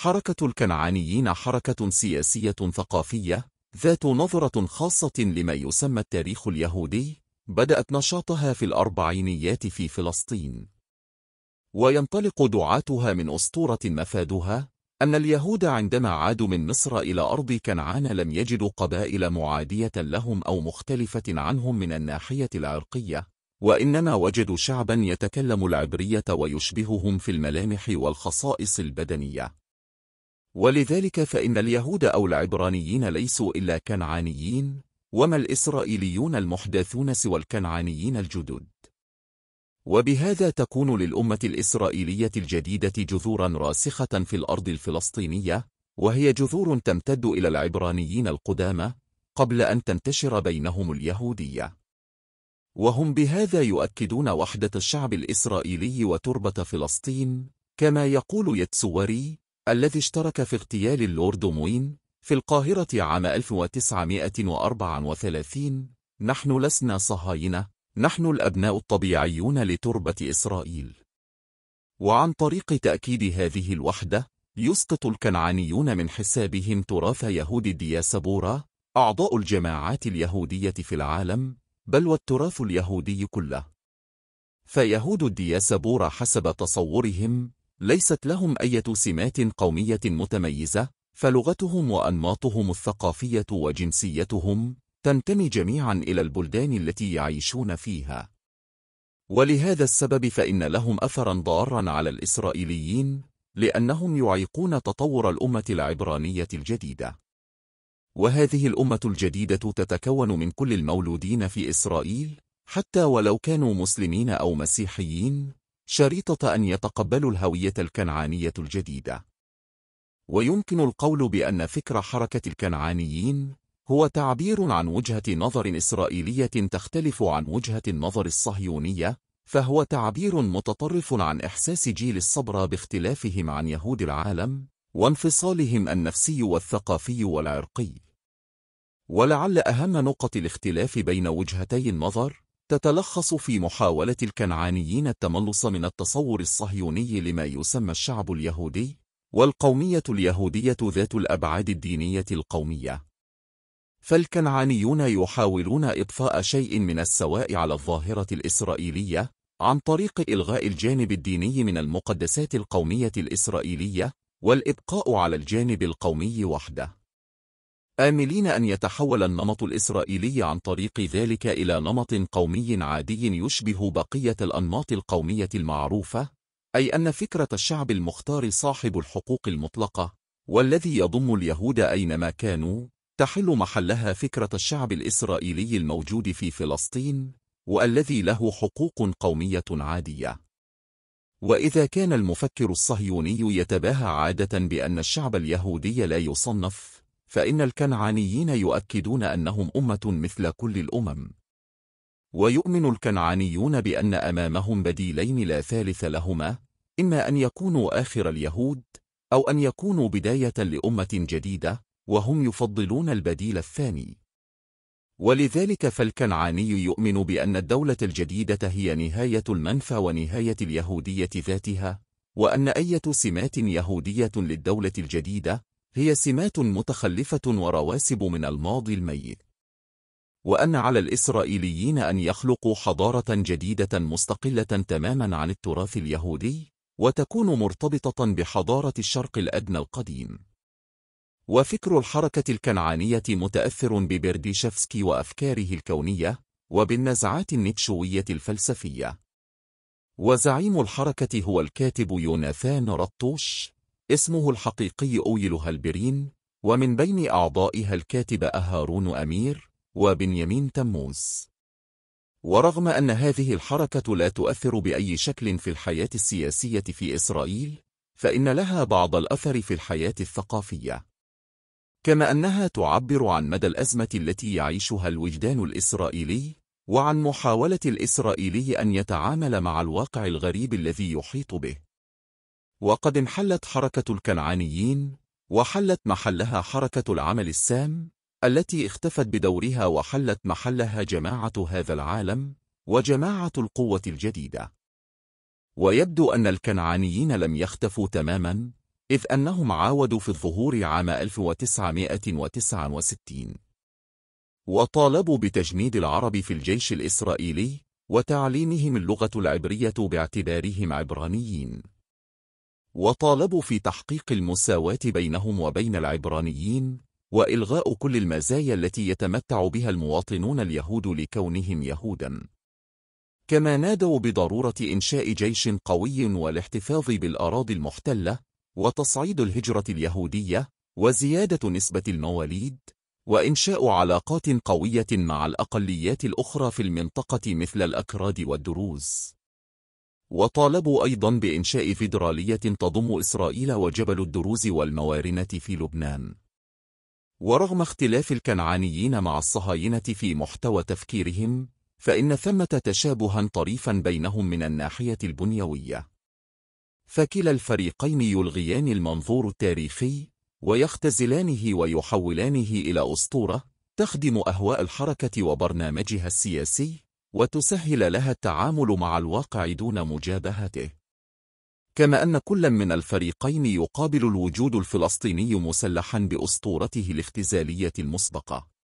حركة الكنعانيين حركة سياسية ثقافية ذات نظرة خاصة لما يسمى التاريخ اليهودي بدأت نشاطها في الأربعينيات في فلسطين وينطلق دعاتها من أسطورة مفادها أن اليهود عندما عادوا من مصر إلى أرض كنعان لم يجدوا قبائل معادية لهم أو مختلفة عنهم من الناحية العرقية وإنما وجدوا شعبا يتكلم العبرية ويشبههم في الملامح والخصائص البدنية ولذلك فإن اليهود أو العبرانيين ليسوا إلا كنعانيين وما الإسرائيليون المحدثون سوى الكنعانيين الجدد وبهذا تكون للأمة الإسرائيلية الجديدة جذورا راسخة في الأرض الفلسطينية وهي جذور تمتد إلى العبرانيين القدامى قبل أن تنتشر بينهم اليهودية وهم بهذا يؤكدون وحدة الشعب الإسرائيلي وتربة فلسطين كما يقول يتسوري الذي اشترك في اغتيال اللورد موين في القاهرة عام 1934 نحن لسنا صهاينة نحن الأبناء الطبيعيون لتربة إسرائيل وعن طريق تأكيد هذه الوحدة يسقط الكنعانيون من حسابهم تراث يهود الدياسبورا أعضاء الجماعات اليهودية في العالم بل والتراث اليهودي كله فيهود الدياسبورا حسب تصورهم ليست لهم أي سمات قومية متميزة فلغتهم وأنماطهم الثقافية وجنسيتهم تنتمي جميعا إلى البلدان التي يعيشون فيها ولهذا السبب فإن لهم أثرا ضارا على الإسرائيليين لأنهم يعيقون تطور الأمة العبرانية الجديدة وهذه الأمة الجديدة تتكون من كل المولودين في إسرائيل حتى ولو كانوا مسلمين أو مسيحيين شريطة أن يتقبلوا الهوية الكنعانية الجديدة ويمكن القول بأن فكر حركة الكنعانيين هو تعبير عن وجهة نظر إسرائيلية تختلف عن وجهة النظر الصهيونية فهو تعبير متطرف عن إحساس جيل الصبر باختلافهم عن يهود العالم وانفصالهم النفسي والثقافي والعرقي ولعل أهم نقط الاختلاف بين وجهتي النظر تتلخص في محاولة الكنعانيين التملص من التصور الصهيوني لما يسمى الشعب اليهودي والقومية اليهودية ذات الأبعاد الدينية القومية فالكنعانيون يحاولون إضفاء شيء من السواء على الظاهرة الإسرائيلية عن طريق إلغاء الجانب الديني من المقدسات القومية الإسرائيلية والإبقاء على الجانب القومي وحده آملين أن يتحول النمط الإسرائيلي عن طريق ذلك إلى نمط قومي عادي يشبه بقية الأنماط القومية المعروفة أي أن فكرة الشعب المختار صاحب الحقوق المطلقة والذي يضم اليهود أينما كانوا تحل محلها فكرة الشعب الإسرائيلي الموجود في فلسطين والذي له حقوق قومية عادية وإذا كان المفكر الصهيوني يتباهى عادة بأن الشعب اليهودي لا يصنف فإن الكنعانيين يؤكدون أنهم أمة مثل كل الأمم ويؤمن الكنعانيون بأن أمامهم بديلين لا ثالث لهما إما أن يكونوا آخر اليهود أو أن يكونوا بداية لأمة جديدة وهم يفضلون البديل الثاني ولذلك فالكنعاني يؤمن بأن الدولة الجديدة هي نهاية المنفى ونهاية اليهودية ذاتها وأن أية سمات يهودية للدولة الجديدة هي سمات متخلفة ورواسب من الماضي الميت وأن على الإسرائيليين أن يخلقوا حضارة جديدة مستقلة تماما عن التراث اليهودي وتكون مرتبطة بحضارة الشرق الأدنى القديم وفكر الحركة الكنعانية متأثر ببرديشفسكي وأفكاره الكونية وبالنزعات النيتشوية الفلسفية وزعيم الحركة هو الكاتب يوناثان رطوش اسمه الحقيقي أويل هالبرين ومن بين أعضائها الكاتب أهارون أمير وبنيامين تموز ورغم أن هذه الحركة لا تؤثر بأي شكل في الحياة السياسية في إسرائيل فإن لها بعض الأثر في الحياة الثقافية كما أنها تعبر عن مدى الأزمة التي يعيشها الوجدان الإسرائيلي وعن محاولة الإسرائيلي أن يتعامل مع الواقع الغريب الذي يحيط به وقد انحلت حركة الكنعانيين وحلت محلها حركة العمل السام التي اختفت بدورها وحلت محلها جماعة هذا العالم وجماعة القوة الجديدة ويبدو أن الكنعانيين لم يختفوا تماما إذ أنهم عاودوا في الظهور عام 1969 وطالبوا بتجنيد العرب في الجيش الإسرائيلي وتعليمهم اللغة العبرية باعتبارهم عبرانيين وطالبوا في تحقيق المساواة بينهم وبين العبرانيين وإلغاء كل المزايا التي يتمتع بها المواطنون اليهود لكونهم يهوداً كما نادوا بضرورة إنشاء جيش قوي والاحتفاظ بالأراضي المحتلة وتصعيد الهجرة اليهودية وزيادة نسبة المواليد وإنشاء علاقات قوية مع الأقليات الأخرى في المنطقة مثل الأكراد والدروز وطالبوا أيضا بإنشاء فيدرالية تضم إسرائيل وجبل الدروز والموارنة في لبنان ورغم اختلاف الكنعانيين مع الصهاينة في محتوى تفكيرهم فإن ثمة تشابها طريفا بينهم من الناحية البنيوية فكلا الفريقين يلغيان المنظور التاريخي ويختزلانه ويحولانه إلى أسطورة تخدم أهواء الحركة وبرنامجها السياسي وتسهل لها التعامل مع الواقع دون مجابهته كما أن كل من الفريقين يقابل الوجود الفلسطيني مسلحا بأسطورته الاختزالية المسبقة